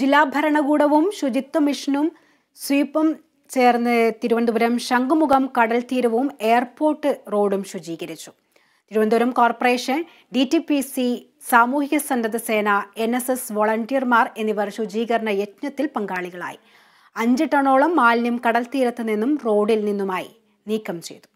ജില്ലാ ഭരണകൂടവും ശുചിത്വ മിഷനും സ്വീപ്പും ചേർന്ന് തിരുവനന്തപുരം ശംഖുമുഖം കടൽ തീരവും എയർപോർട്ട് റോഡും ശുചീകരിച്ചു Thiruvananthapuram corporation D T P C സാമൂഹിക സന്നദ്ധ സേന എൻ എസ് എസ് വോളണ്ടിയർമാർ എന്നിവർ ശുചീകരണ യജ്ഞത്തിൽ പങ്കാളികളായി അഞ്ച് ടണോളം മാലിന്യം കടൽ തീരത്ത് നിന്നും റോഡിൽ നിന്നുമായി നീക്കം ചെയ്തു